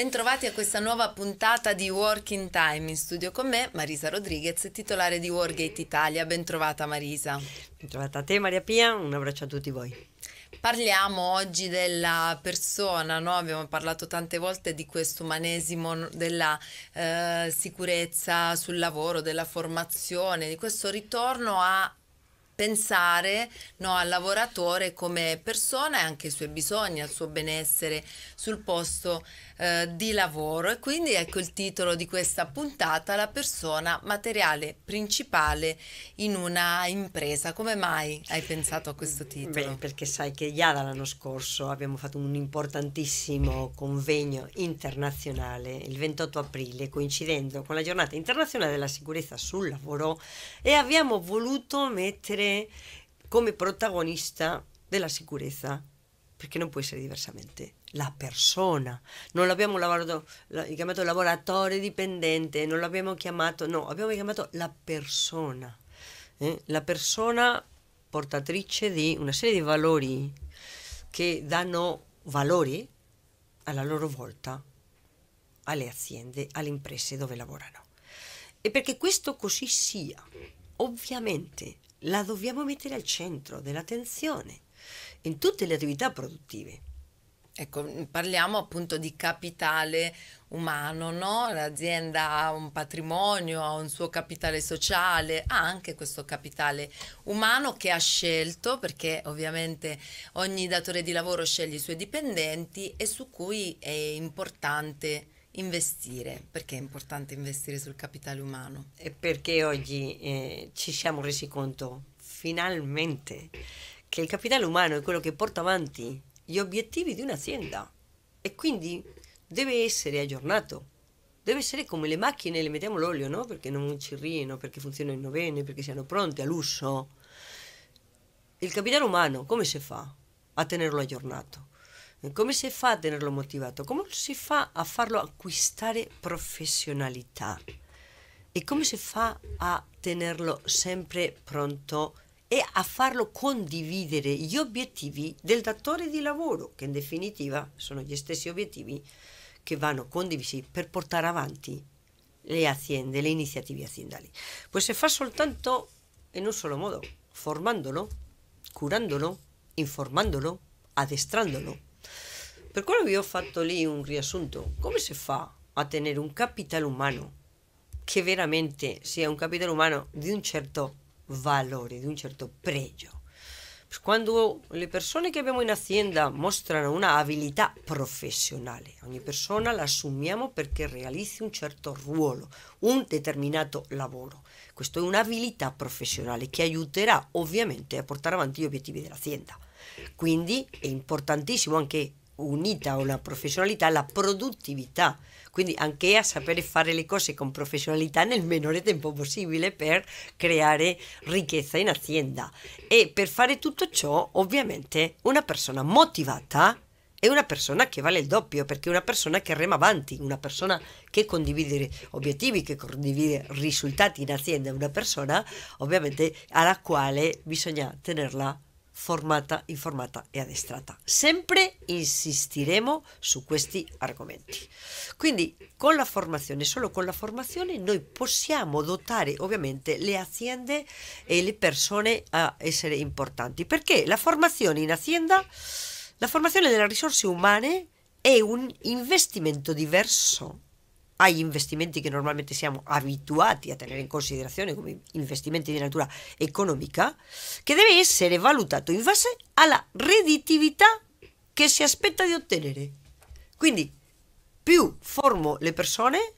Bentrovati a questa nuova puntata di Working Time. In studio con me Marisa Rodriguez, titolare di Wargate Italia. Bentrovata Marisa. Bentrovata a te Maria Pia, un abbraccio a tutti voi. Parliamo oggi della persona, no? abbiamo parlato tante volte di questo umanesimo della eh, sicurezza sul lavoro, della formazione, di questo ritorno a pensare no, al lavoratore come persona e anche ai suoi bisogni, al suo benessere sul posto eh, di lavoro e quindi ecco il titolo di questa puntata, la persona materiale principale in una impresa. Come mai hai pensato a questo titolo? Beh, perché sai che già dall'anno scorso abbiamo fatto un importantissimo convegno internazionale il 28 aprile, coincidendo con la giornata internazionale della sicurezza sul lavoro e abbiamo voluto mettere come protagonista della sicurezza, perché non può essere diversamente la persona. Non l'abbiamo lavorato, chiamato lavoratore dipendente, non l'abbiamo chiamato, no, abbiamo chiamato la persona. Eh? La persona portatrice di una serie di valori che danno valori alla loro volta alle aziende, alle imprese dove lavorano. E perché questo così sia, ovviamente la dobbiamo mettere al centro dell'attenzione in tutte le attività produttive Ecco, mm, parliamo appunto di capitale umano, no? L'azienda ha un patrimonio, ha un suo capitale sociale, ha anche questo capitale umano che ha scelto, perché ovviamente ogni datore di lavoro sceglie i suoi dipendenti e su cui è importante investire. Perché è importante investire sul capitale umano? Perché oggi eh, ci siamo resi conto, finalmente, che il capitale umano è quello che porta avanti gli obiettivi di un'azienda e quindi deve essere aggiornato. Deve essere come le macchine, le mettiamo l'olio, no? Perché non ci rieno, perché funzionino bene, perché siano pronte all'uso. Il capitale umano come si fa a tenerlo aggiornato? Come si fa a tenerlo motivato? Come si fa a farlo acquistare professionalità? E come si fa a tenerlo sempre pronto e a farlo condividere gli obiettivi del datore di lavoro, che in definitiva sono gli stessi obiettivi che vanno condivisi per portare avanti le aziende, le iniziative aziendali. Pues se fa soltanto in un solo modo, formandolo, curandolo, informandolo, addestrandolo. Per quello vi ho fatto lì un riassunto. Come si fa a tenere un capitale umano che veramente sia un capitale umano di un certo valore, di un certo pregio. Quando le persone che abbiamo in azienda mostrano una abilità professionale, ogni persona la assumiamo perché realizzi un certo ruolo, un determinato lavoro. Questa è un'abilità professionale che aiuterà ovviamente a portare avanti gli obiettivi dell'azienda. Quindi è importantissimo anche unita a una professionalità la produttività, quindi anche a sapere fare le cose con professionalità nel minore tempo possibile per creare ricchezza in azienda. E per fare tutto ciò, ovviamente, una persona motivata è una persona che vale il doppio, perché è una persona che rema avanti, una persona che condivide obiettivi, che condivide risultati in azienda, è una persona ovviamente alla quale bisogna tenerla formata, informata e addestrata. Sempre insisteremo su questi argomenti. Quindi con la formazione, solo con la formazione, noi possiamo dotare ovviamente le aziende e le persone a essere importanti, perché la formazione in azienda, la formazione delle risorse umane è un investimento diverso agli investimenti che normalmente siamo abituati a tenere in considerazione come investimenti di natura economica, che deve essere valutato in base alla redditività che si aspetta di ottenere. Quindi più formo le persone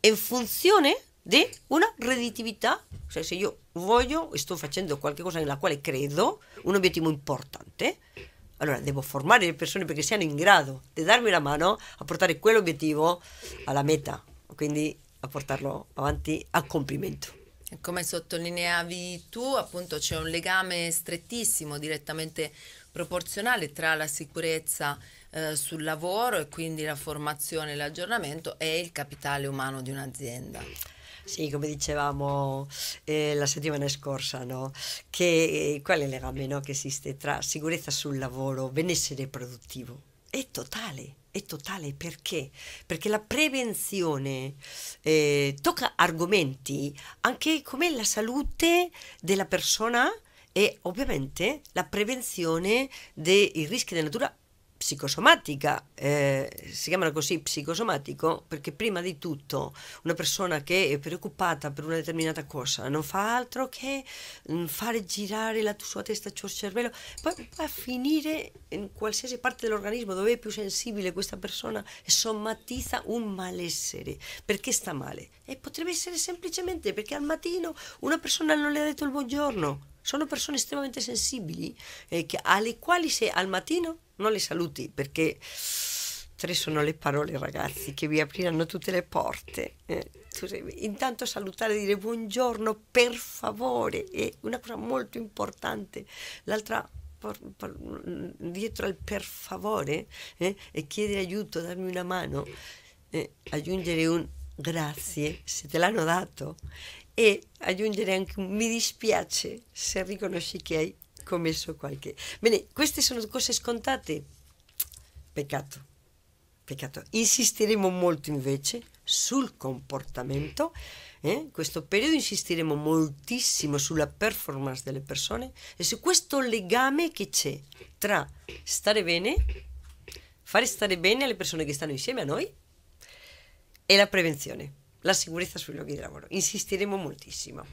in funzione di una redditività, cioè se io voglio, sto facendo qualcosa nella quale credo, un obiettivo importante, allora devo formare le persone perché siano in grado di darmi la mano a portare quell'obiettivo alla meta, quindi a portarlo avanti a compimento. Come sottolineavi tu, appunto c'è un legame strettissimo, direttamente proporzionale tra la sicurezza eh, sul lavoro e quindi la formazione e l'aggiornamento e il capitale umano di un'azienda. Sì, come dicevamo eh, la settimana scorsa, no? che, eh, qual è il legame no? che esiste tra sicurezza sul lavoro, benessere produttivo? È totale, è totale perché? Perché la prevenzione eh, tocca argomenti anche come la salute della persona e ovviamente la prevenzione dei rischi della natura psicosomatica, eh, si chiamano così psicosomatico perché prima di tutto una persona che è preoccupata per una determinata cosa non fa altro che mm, fare girare la sua testa, il suo cervello, poi va a finire in qualsiasi parte dell'organismo dove è più sensibile questa persona e sommatizza un malessere perché sta male e potrebbe essere semplicemente perché al mattino una persona non le ha detto il buongiorno sono persone estremamente sensibili eh, che, alle quali se al mattino non le saluti perché tre sono le parole ragazzi che vi apriranno tutte le porte. Eh, intanto salutare e dire buongiorno per favore è una cosa molto importante. L'altra dietro al per favore eh, e chiedere aiuto, darmi una mano, eh, aggiungere un grazie se te l'hanno dato e aggiungere anche un mi dispiace se riconosci che hai commesso qualche... Bene, queste sono cose scontate. Peccato. Peccato. Insisteremo molto invece sul comportamento. Eh? In questo periodo insisteremo moltissimo sulla performance delle persone e su questo legame che c'è tra stare bene, fare stare bene alle persone che stanno insieme a noi e la prevenzione la sicurezza sui luoghi di lavoro. Insisteremo moltissimo.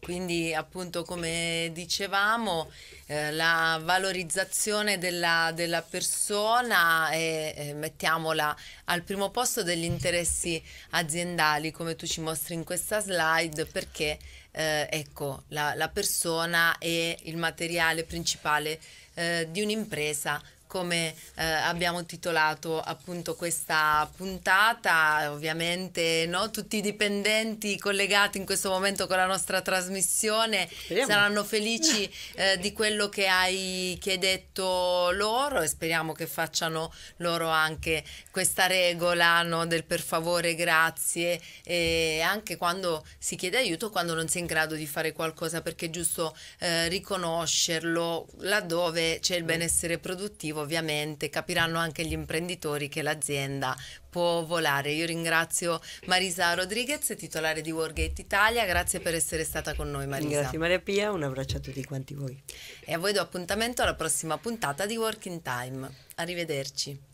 Quindi appunto come dicevamo eh, la valorizzazione della, della persona e eh, mettiamola al primo posto degli interessi aziendali come tu ci mostri in questa slide perché eh, ecco la, la, persona è il materiale principale eh, di un'impresa come eh, abbiamo titolato appunto questa puntata. Ovviamente no? tutti i dipendenti collegati in questo momento con la nostra trasmissione speriamo. saranno felici eh, di quello che hai, che hai detto loro e speriamo che facciano loro anche questa regola no? del per favore grazie e anche quando si chiede aiuto, quando non si è in grado di fare qualcosa perché è giusto eh, riconoscerlo laddove c'è il mm. benessere produttivo ovviamente capiranno anche gli imprenditori che l'azienda può volare. Io ringrazio Marisa Rodriguez, titolare di Wargate Italia, grazie per essere stata con noi Marisa. Grazie Maria Pia, un abbraccio a tutti quanti voi. E a voi do appuntamento alla prossima puntata di Working Time. Arrivederci.